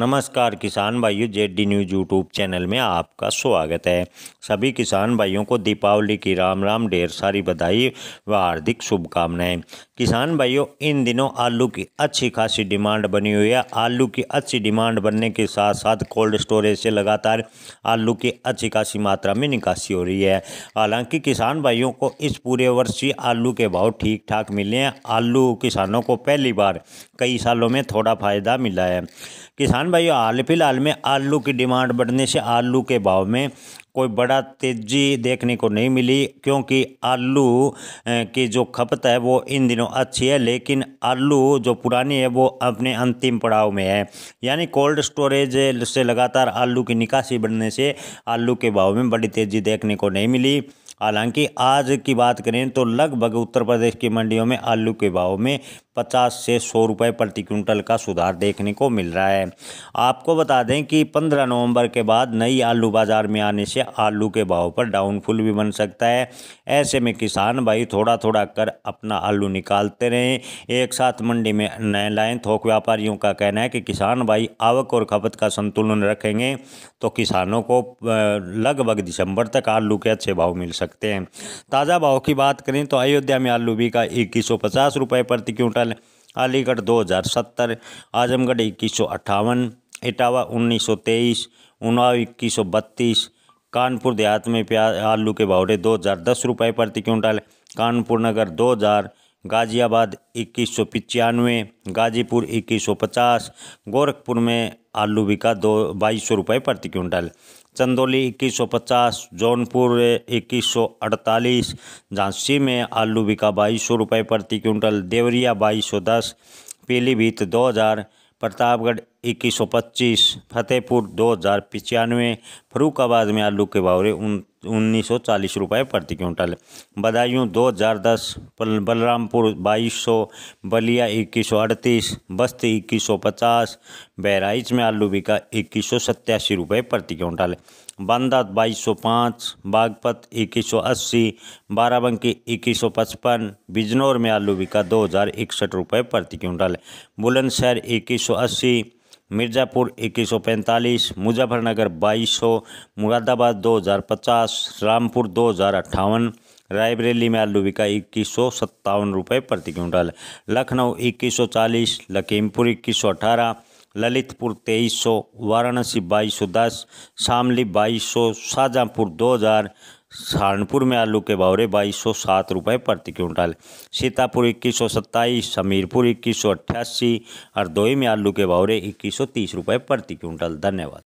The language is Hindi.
नमस्कार किसान भाइयों जेडी न्यूज़ यूट्यूब चैनल में आपका स्वागत है सभी किसान भाइयों को दीपावली की राम राम ढेर सारी बधाई व हार्दिक शुभकामनाएं किसान भाइयों इन दिनों आलू की अच्छी खासी डिमांड बनी हुई है आलू की अच्छी डिमांड बनने के साथ साथ कोल्ड स्टोरेज से लगातार आलू की अच्छी खासी मात्रा में निकासी हो रही है हालांकि किसान भाइयों को इस पूरे वर्षीय आलू के भाव ठीक ठाक मिले हैं आलू किसानों को पहली बार कई सालों में थोड़ा फायदा मिला है किसान किसान भाइयों हाल फिलहाल में आलू की डिमांड बढ़ने से आलू के भाव में कोई बड़ा तेजी देखने को नहीं मिली क्योंकि आलू की जो खपत है वो इन दिनों अच्छी है लेकिन आलू जो पुरानी है वो अपने अंतिम पड़ाव में है यानी कोल्ड स्टोरेज से लगातार आलू की निकासी बढ़ने से आलू के भाव में बड़ी तेज़ी देखने को नहीं मिली हालांकि आज की बात करें तो लगभग उत्तर प्रदेश की मंडियों में आलू के भाव में पचास से सौ रुपये प्रति क्विंटल का सुधार देखने को मिल रहा है आपको बता दें कि पंद्रह नवंबर के बाद नई आलू बाज़ार में आने से आलू के भाव पर डाउनफुल भी बन सकता है ऐसे में किसान भाई थोड़ा थोड़ा कर अपना आलू निकालते रहें एक साथ मंडी में न लाएँ थोक व्यापारियों का कहना है कि किसान भाई आवक और खपत का संतुलन रखेंगे तो किसानों को लगभग दिसंबर तक आलू के अच्छे भाव मिल सकते हैं ताज़ा भाव की बात करें तो अयोध्या में आलू भी का इक्कीस सौ पचास रुपये प्रति क्विंटल अठहत्तर अलीगढ़ सत्तर आजमगढ़ इक्कीस सौ अट्ठावन इटावा उन्नीस सौ तेईस उन्नाव इक्कीस सौ बत्तीस कानपुर देहात में प्याज आलू के भावड़े दो हज़ार दस रुपये प्रति क्विंटल कानपुर नगर दो हज़ार गाज़ियाबाद इक्कीस सौ पचानवे गाज़ीपुर इक्कीस सौ पचास गोरखपुर में आलू बिका दो बाईस सौ रुपये प्रति क्विंटल चंदौली 2150 जौनपुर 2148 झांसी में आलू बिका बाईस सौ रुपये प्रति क्विंटल देवरिया बाईस सौ दस पीलीभीत दो हज़ार प्रतापगढ़ 2125 फतेहपुर दो हज़ार पचानवे फरूखाबाद में आलू के बावरे उन उन्नीस सौ चालीस रुपये प्रति क्विंटल बदायूँ दो हज़ार दस बलरामपुर बाईस सौ बलिया इक्कीस सौ अड़तीस बस्ती इक्कीस सौ पचास बहराइच में आलू बिका इक्कीस सौ सत्तासी रुपये प्रति क्विंटल बांदा बाईस सौ पाँच बागपत इक्कीस सौ अस्सी बाराबंकी इक्कीस सौ पचपन बिजनौर में आलू बिका दो हज़ार इकसठ रुपये प्रति क्विंटल बुलंदशहर इक्कीस सौ अस्सी मिर्ज़ापुर इक्कीस सौ पैंतालीस मुजफ्फरनगर बाईस सौ मुरादाबाद दो हज़ार पचास रामपुर दो हज़ार अट्ठावन रायबरेली में आलू बिका इक्कीस सौ सत्तावन रुपये प्रति क्विंटल लखनऊ इक्कीस सौ चालीस लखीमपुर इक्कीस सौ अठारह ललितपुर तेईस सौ वाराणसी बाईस सौ दस शामली बाईस सौ शाहजहाँपुर दो हज़ार सहारनपुर में आलू के भावरे बाईस सौ सात रुपये प्रति क्विंटल सीतापुर इक्कीस सौ सत्ताईस समीरपुर इक्कीस सौ अट्ठासी हरदोई में आलू के भावरे इक्कीस सौ तीस रुपये प्रति क्विंटल धन्यवाद